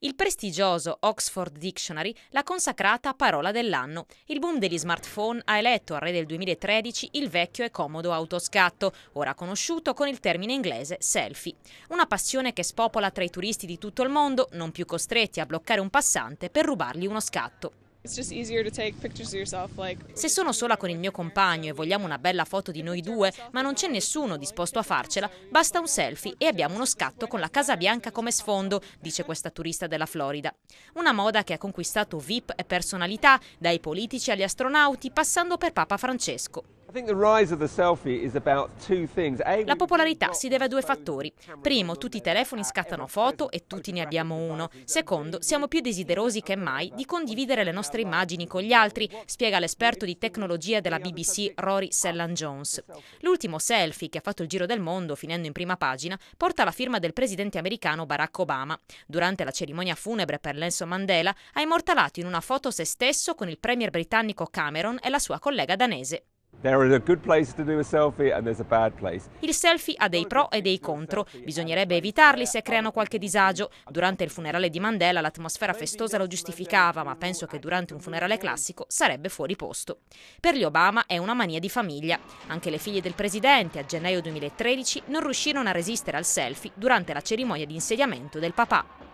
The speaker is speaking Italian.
Il prestigioso Oxford Dictionary l'ha consacrata parola dell'anno. Il boom degli smartphone ha eletto al re del 2013 il vecchio e comodo autoscatto, ora conosciuto con il termine inglese selfie. Una passione che spopola tra i turisti di tutto il mondo, non più costretti a bloccare un passante per rubargli uno scatto. Se sono sola con il mio compagno e vogliamo una bella foto di noi due, ma non c'è nessuno disposto a farcela, basta un selfie e abbiamo uno scatto con la Casa Bianca come sfondo, dice questa turista della Florida. Una moda che ha conquistato VIP e personalità, dai politici agli astronauti, passando per Papa Francesco. La popolarità si deve a due fattori. Primo, tutti i telefoni scattano foto e tutti ne abbiamo uno. Secondo, siamo più desiderosi che mai di condividere le nostre immagini con gli altri, spiega l'esperto di tecnologia della BBC Rory Sellan Jones. L'ultimo selfie che ha fatto il giro del mondo, finendo in prima pagina, porta la firma del presidente americano Barack Obama. Durante la cerimonia funebre per Nelson Mandela, ha immortalato in una foto se stesso con il premier britannico Cameron e la sua collega danese. Il selfie ha dei pro e dei contro, bisognerebbe evitarli se creano qualche disagio. Durante il funerale di Mandela l'atmosfera festosa lo giustificava, ma penso che durante un funerale classico sarebbe fuori posto. Per gli Obama è una mania di famiglia. Anche le figlie del presidente a gennaio 2013 non riuscirono a resistere al selfie durante la cerimonia di insediamento del papà.